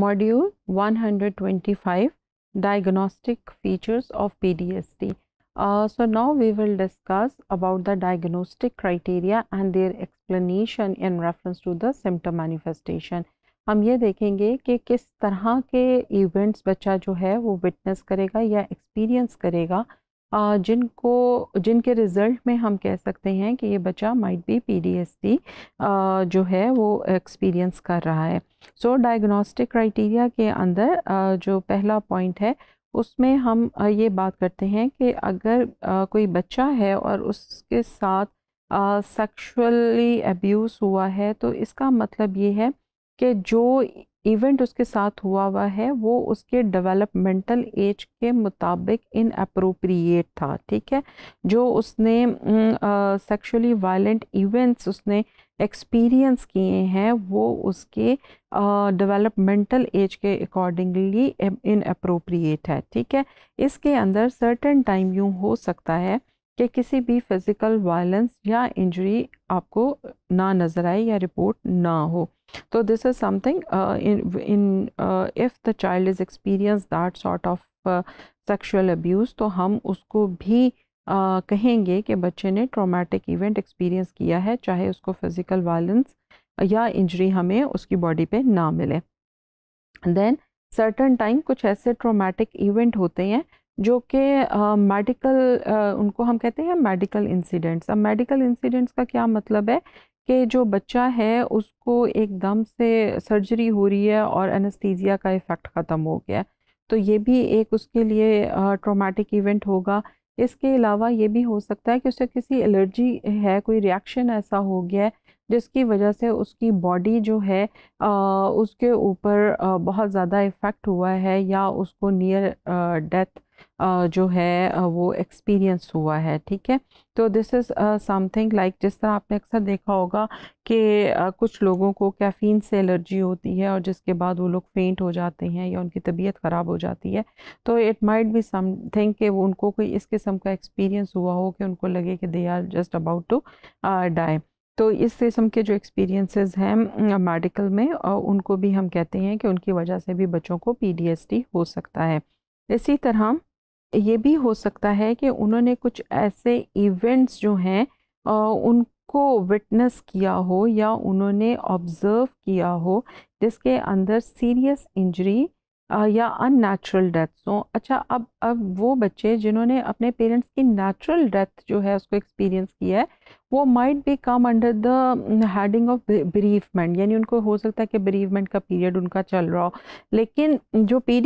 module 125 diagnostic features of PDST so now we will discuss about the diagnostic criteria and their explanation in reference to the symptom manifestation हम ये देखेंगे कि किस तरह के events बच्चा जो है वो विटनेस करेगा या एक्सपीरियंस करेगा जिनको जिनके रिज़ल्ट में हम कह सकते हैं कि ये बच्चा माइट बी पी जो है वो एक्सपीरियंस कर रहा है सो डायग्नोस्टिक क्राइटेरिया के अंदर जो पहला पॉइंट है उसमें हम ये बात करते हैं कि अगर कोई बच्चा है और उसके साथ सेक्सुअली एब्यूज हुआ है तो इसका मतलब ये है कि जो इवेंट उसके साथ हुआ हुआ है वो उसके डेवलपमेंटल एज के मुताबिक इन अप्रोप्रिएट था ठीक है जो उसने सेक्सुअली वायलेंट इवेंट्स उसने एक्सपीरियंस किए हैं वो उसके डेवलपमेंटल एज के अकॉर्डिंगली इन अप्रोप्रिएट है ठीक है इसके अंदर सर्टन टाइम यूँ हो सकता है कि किसी भी फिज़िकल वायलेंस या इंजरी आपको ना नज़र आए या रिपोर्ट ना हो तो this is something in if the child is experience that sort of sexual abuse तो हम उसको भी Uh, कहेंगे कि बच्चे ने ट्रॉमेटिक इवेंट एक्सपीरियंस किया है चाहे उसको फिज़िकल वायलेंस या इंजरी हमें उसकी बॉडी पे ना मिले देन सर्टन टाइम कुछ ऐसे ट्रोमेटिक इवेंट होते हैं जो कि मेडिकल उनको हम कहते हैं मेडिकल इंसिडेंट्स अब मेडिकल इंसिडेंट्स का क्या मतलब है कि जो बच्चा है उसको एकदम से सर्जरी हो रही है और एनेस्थीजिया का इफ़ेक्ट ख़त्म हो गया तो ये भी एक उसके लिए ट्रोमेटिक इवेंट होगा इसके अलावा ये भी हो सकता है कि उसे किसी एलर्जी है कोई रिएक्शन ऐसा हो गया जिसकी वजह से उसकी बॉडी जो है आ, उसके ऊपर बहुत ज़्यादा इफ़ेक्ट हुआ है या उसको नियर डेथ जो है वो एक्सपीरियंस हुआ है ठीक है तो दिस इज़ समथिंग लाइक जिस तरह आपने अक्सर देखा होगा कि कुछ लोगों को कैफ़ीन से एलर्जी होती है और जिसके बाद वो लोग फेंट हो जाते हैं या उनकी तबीयत ख़राब हो जाती है तो इट माइट बी समथिंग कि वो उनको कोई इस किस्म का एक्सपीरियंस हुआ हो कि उनको लगे कि they are just about to die तो इस किस्म के जो एक्सपीरियंसेस हैं मेडिकल में उनको भी हम कहते हैं कि उनकी वजह से भी बच्चों को पीडीएसटी हो सकता है इसी तरह ये भी हो सकता है कि उन्होंने कुछ ऐसे इवेंट्स जो हैं उनको विटनेस किया हो या उन्होंने ऑब्ज़र्व किया हो जिसके अंदर सीरियस इंजरी या अननेचुरल डेथ हो अच्छा अब अब वो बच्चे जिन्होंने अपने पेरेंट्स की नेचुरल डेथ जो है उसको एक्सपीरियंस किया है वो might be come under the heading of bereavement यानी उनको हो सकता है कि बरीवमेंट का पीरियड उनका चल रहा हो लेकिन जो टी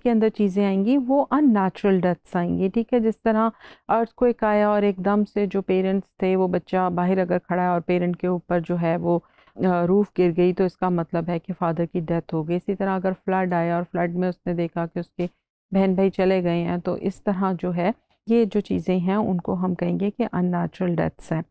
के अंदर चीज़ें आएंगी वो अननेचुरल डेथ्स आएंगी ठीक है जिस तरह अर्थ को एक आया और एकदम से जो पेरेंट्स थे वो बच्चा बाहर अगर खड़ा है और पेरेंट के ऊपर जो है वो रूफ़ गिर गई तो इसका मतलब है कि फ़ादर की डेथ हो गई इसी तरह अगर फ्लड आया और फ्लड में उसने देखा कि उसके बहन भाई चले गए हैं तो इस तरह जो है ये जो चीज़ें हैं उनको हम कहेंगे कि अननेचुरल डेथ्स हैं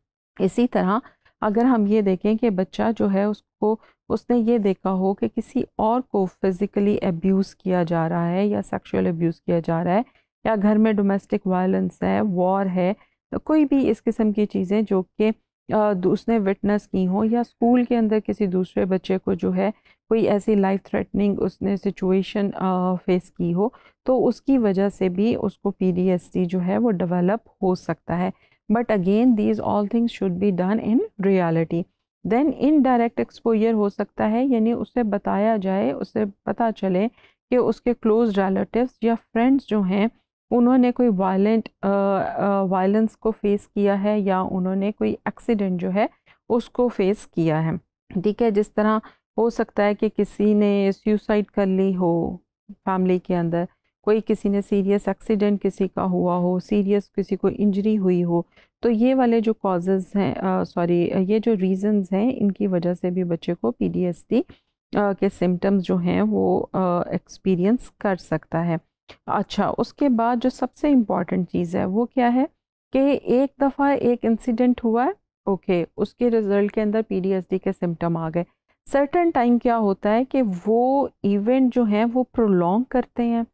इसी तरह अगर हम ये देखें कि बच्चा जो है उसको उसने ये देखा हो कि किसी और को फिज़िकली एब्यूज़ किया जा रहा है या सेक्शुअल एब्यूज़ किया जा रहा है या घर में डोमेस्टिक वायलेंस है वॉर है तो कोई भी इस किस्म की चीज़ें जो कि उसने विटनेस की हो या स्कूल के अंदर किसी दूसरे बच्चे को जो है कोई ऐसी लाइफ थ्रेटनिंग उसने सिचुएशन फेस की हो तो उसकी वजह से भी उसको पी जो है वो डेवलप हो सकता है but again these all things should be done in reality then indirect exposure हो सकता है यानी उसे बताया जाए उसे पता चले कि उसके क्लोज रिलेटिव्स या फ्रेंड्स जो हैं उन्होंने कोई वायलेंट वायलेंस को फेस किया है या उन्होंने कोई एक्सीडेंट जो है उसको फेस किया है ठीक है जिस तरह हो सकता है कि किसी ने सुसाइड कर ली हो फैमिली के अंदर कोई किसी ने सीरियस एक्सीडेंट किसी का हुआ हो सीरियस किसी को इंजरी हुई हो तो ये वाले जो कॉजेज़ हैं सॉरी ये जो रीजंस हैं इनकी वजह से भी बच्चे को पीडीएसडी के सिम्टम्स जो हैं वो एक्सपीरियंस कर सकता है अच्छा उसके बाद जो सबसे इम्पॉर्टेंट चीज़ है वो क्या है कि एक दफ़ा एक इंसिडेंट हुआ है ओके okay, उसके रिज़ल्ट के अंदर पीडीएसडी के सिम्टम आ गए सर्टन टाइम क्या होता है कि वो इवेंट जो हैं वो प्रोलॉन्ग करते हैं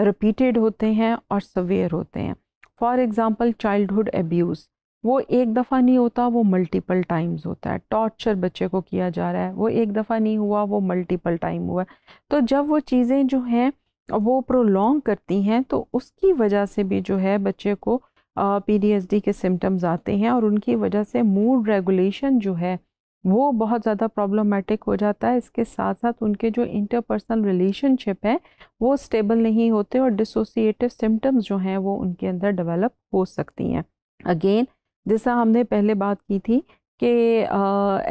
रिपीटेड होते हैं और सवेयर होते हैं फॉर एग्ज़ाम्पल चाइल्डहुड एब्यूज़ वो एक दफ़ा नहीं होता वो मल्टीपल टाइम्स होता है टॉर्चर बच्चे को किया जा रहा है वो एक दफ़ा नहीं हुआ वो मल्टीपल टाइम हुआ तो जब वो चीज़ें जो हैं वो प्रोलोंग करती हैं तो उसकी वजह से भी जो है बच्चे को पीडीएसडी के सिम्टम्स आते हैं और उनकी वजह से मूड रेगुलेशन जो है वो बहुत ज़्यादा प्रॉब्लमेटिक हो जाता है इसके साथ साथ उनके जो इंटरपर्सनल रिलेशनशिप है वो स्टेबल नहीं होते और डिसोसिएटिव सिम्टम्स जो हैं वो उनके अंदर डेवलप हो सकती हैं अगेन जैसा हमने पहले बात की थी कि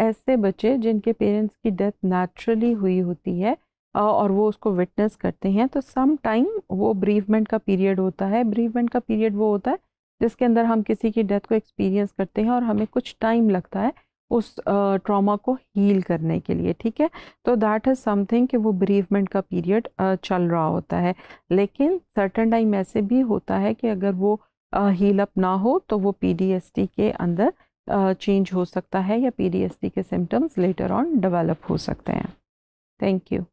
ऐसे बच्चे जिनके पेरेंट्स की डेथ नेचुरली हुई होती है और वो उसको विटनेस करते हैं तो सम टाइम वो ब्रीवमेंट का पीरियड होता है ब्रीवमेंट का पीरियड वो होता है जिसके अंदर हम किसी की डेथ को एक्सपीरियंस करते हैं और हमें कुछ टाइम लगता है उस ट्रॉमा को हील करने के लिए ठीक है तो दैट इज़ समथिंग कि वो ब्रीवमेंट का पीरियड चल रहा होता है लेकिन सर्टन टाइम ऐसे भी होता है कि अगर वो हील अप ना हो तो वो पी के अंदर चेंज हो सकता है या पी के सिम्टम्स लेटर ऑन डेवलप हो सकते हैं थैंक यू